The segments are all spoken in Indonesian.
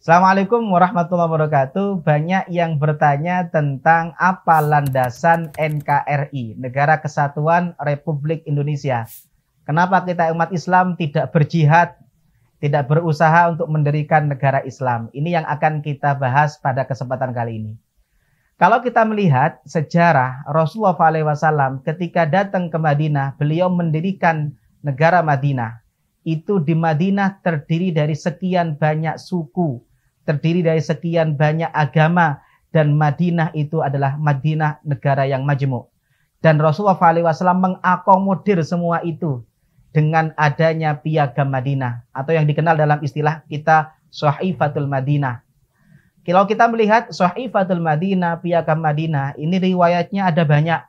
Assalamualaikum warahmatullahi wabarakatuh. Banyak yang bertanya tentang apa landasan NKRI, Negara Kesatuan Republik Indonesia. Kenapa kita umat Islam tidak berjihad, tidak berusaha untuk mendirikan negara Islam? Ini yang akan kita bahas pada kesempatan kali ini. Kalau kita melihat sejarah Rasulullah SAW ketika datang ke Madinah, beliau mendirikan negara Madinah. Itu di Madinah terdiri dari sekian banyak suku, terdiri dari sekian banyak agama dan Madinah itu adalah Madinah negara yang majemuk. Dan Rasulullah SAW mengakomodir semua itu dengan adanya piagam Madinah atau yang dikenal dalam istilah kita Sahifatul Madinah. Kalau kita melihat Sahifatul Madinah, piagam Madinah, ini riwayatnya ada banyak.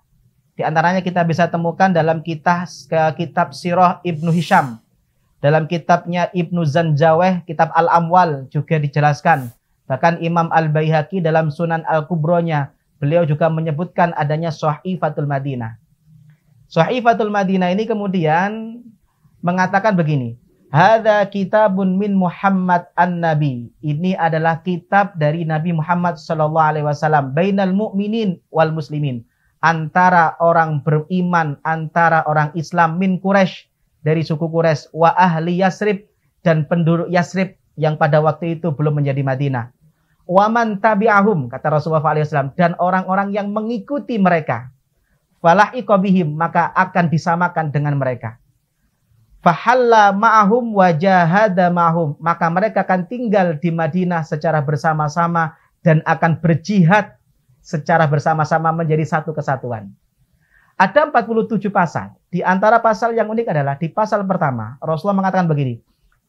Di antaranya kita bisa temukan dalam kitab eh, kitab Sirah Ibnu Hisham dalam kitabnya Ibnu Zanjaweh, kitab Al-Amwal juga dijelaskan. Bahkan Imam Al-Baihaqi dalam Sunan Al-Kubronya, beliau juga menyebutkan adanya Sohifatul Madinah. Sohifatul Madinah ini kemudian mengatakan begini, Hada kitabun min Muhammad an-Nabi. Ini adalah kitab dari Nabi Muhammad sallallahu alaihi wasallam bainal mu'minin wal muslimin. Antara orang beriman, antara orang Islam min Quraisy dari suku Quraisy wa ahli Yasrib dan penduduk Yasrib yang pada waktu itu belum menjadi Madinah. Waman tabi'ahum kata Rasulullah SAW dan orang-orang yang mengikuti mereka. Falah ikobihim maka akan disamakan dengan mereka. Fahalla ma'ahum wajahada ma'ahum. Maka mereka akan tinggal di Madinah secara bersama-sama dan akan berjihad secara bersama-sama menjadi satu kesatuan. Ada 47 pasal. Di antara pasal yang unik adalah di pasal pertama Rasulullah mengatakan begini.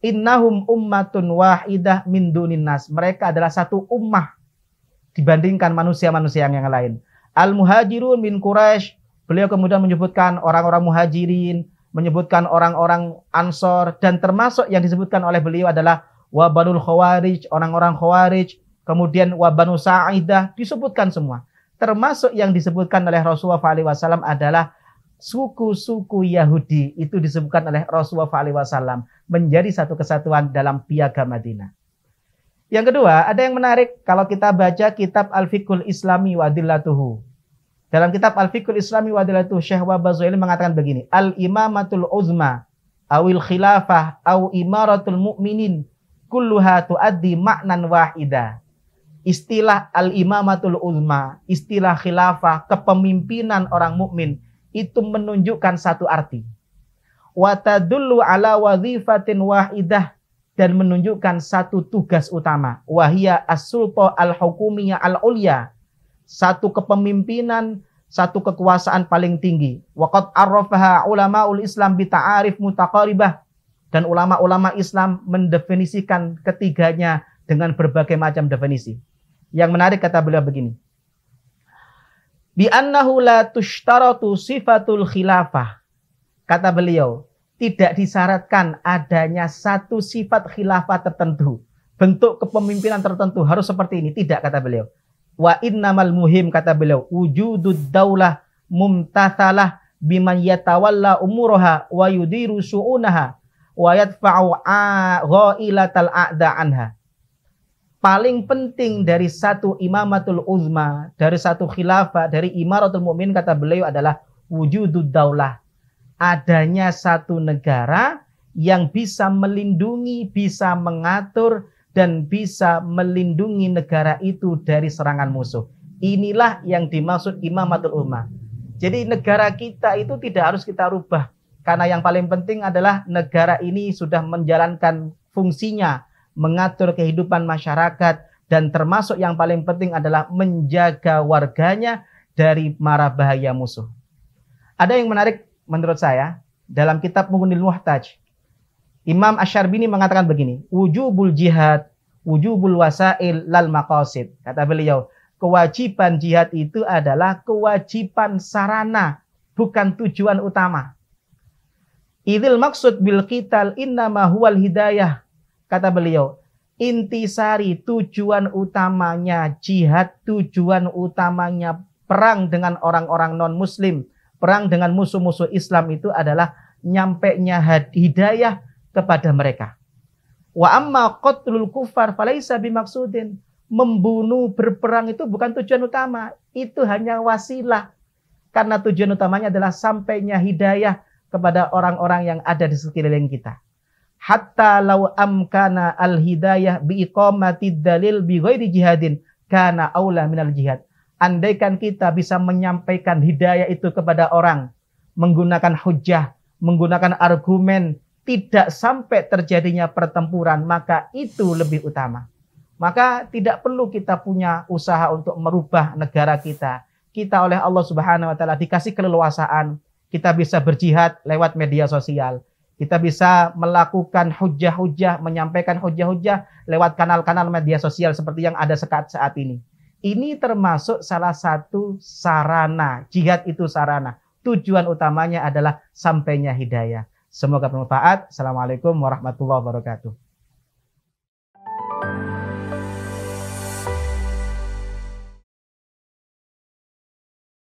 Innahum ummatun wahidah min dunin nas. Mereka adalah satu ummah dibandingkan manusia-manusia yang, yang lain. Al-muhajirun min Quraisy. Beliau kemudian menyebutkan orang-orang muhajirin, menyebutkan orang-orang ansor dan termasuk yang disebutkan oleh beliau adalah wabanul khawarij, orang-orang khawarij, kemudian wabanu sa'idah disebutkan semua termasuk yang disebutkan oleh Rasulullah SAW adalah suku-suku Yahudi itu disebutkan oleh Rasulullah SAW menjadi satu kesatuan dalam piagam Madinah. Yang kedua, ada yang menarik kalau kita baca kitab Al-Fiqhul Islami wa Dalam kitab Al-Fiqhul Islami wa Adillatuhu, Syekh Wabazul mengatakan begini, Al-Imamatul Uzma awil khilafah aw imaratul mu'minin kulluha tuaddi maknan wahida. Istilah al-imamatul ulma, istilah khilafah, kepemimpinan orang mukmin itu menunjukkan satu arti. Watadullu ala wazifatin wahidah dan menunjukkan satu tugas utama. Wahia as sulto al-hukumiyah al-ulya. Satu kepemimpinan satu kekuasaan paling tinggi. Waqat arrafaha ulamaul Islam bita'arif mutaqaribah dan ulama-ulama Islam mendefinisikan ketiganya dengan berbagai macam definisi. Yang menarik kata beliau begini. Bi annahu la tushtaratu sifatul khilafah. Kata beliau, tidak disyaratkan adanya satu sifat khilafah tertentu. Bentuk kepemimpinan tertentu harus seperti ini. Tidak kata beliau. Wa innamal muhim kata beliau. Wujudud daulah mumtathalah biman yatawalla umuroha wa yudiru su'unaha wa yadfa'u gha'ilatal a'da anha paling penting dari satu imamatul uzma, dari satu khilafah, dari imaratul mu'min kata beliau adalah wujudud daulah. Adanya satu negara yang bisa melindungi, bisa mengatur, dan bisa melindungi negara itu dari serangan musuh. Inilah yang dimaksud imamatul uzma. Jadi negara kita itu tidak harus kita rubah. Karena yang paling penting adalah negara ini sudah menjalankan fungsinya, mengatur kehidupan masyarakat, dan termasuk yang paling penting adalah menjaga warganya dari mara bahaya musuh. Ada yang menarik menurut saya dalam kitab Mughnil Muhtaj. Imam Asy-Syarbini mengatakan begini, wujubul jihad, wujubul wasail lal maqasid. Kata beliau, kewajiban jihad itu adalah kewajiban sarana, bukan tujuan utama. Idil maksud bil qital innama huwal hidayah Kata beliau, intisari tujuan utamanya jihad, tujuan utamanya perang dengan orang-orang non-muslim, perang dengan musuh-musuh Islam itu adalah nya hidayah kepada mereka. Wa amma qatlul kufar falaisa bimaksudin. Membunuh, berperang itu bukan tujuan utama. Itu hanya wasilah. Karena tujuan utamanya adalah sampainya hidayah kepada orang-orang yang ada di sekeliling kita hatta law amkana al hidayah bi iqamati dalil bi ghairi jihadin kana aula minal jihad. Andaikan kita bisa menyampaikan hidayah itu kepada orang menggunakan hujah, menggunakan argumen, tidak sampai terjadinya pertempuran, maka itu lebih utama. Maka tidak perlu kita punya usaha untuk merubah negara kita. Kita oleh Allah Subhanahu wa taala dikasih keleluasaan, kita bisa berjihad lewat media sosial kita bisa melakukan hujah-hujah, menyampaikan hujah-hujah lewat kanal-kanal media sosial seperti yang ada saat saat ini. Ini termasuk salah satu sarana. Jihad itu sarana. Tujuan utamanya adalah sampainya hidayah. Semoga bermanfaat. Assalamualaikum warahmatullahi wabarakatuh.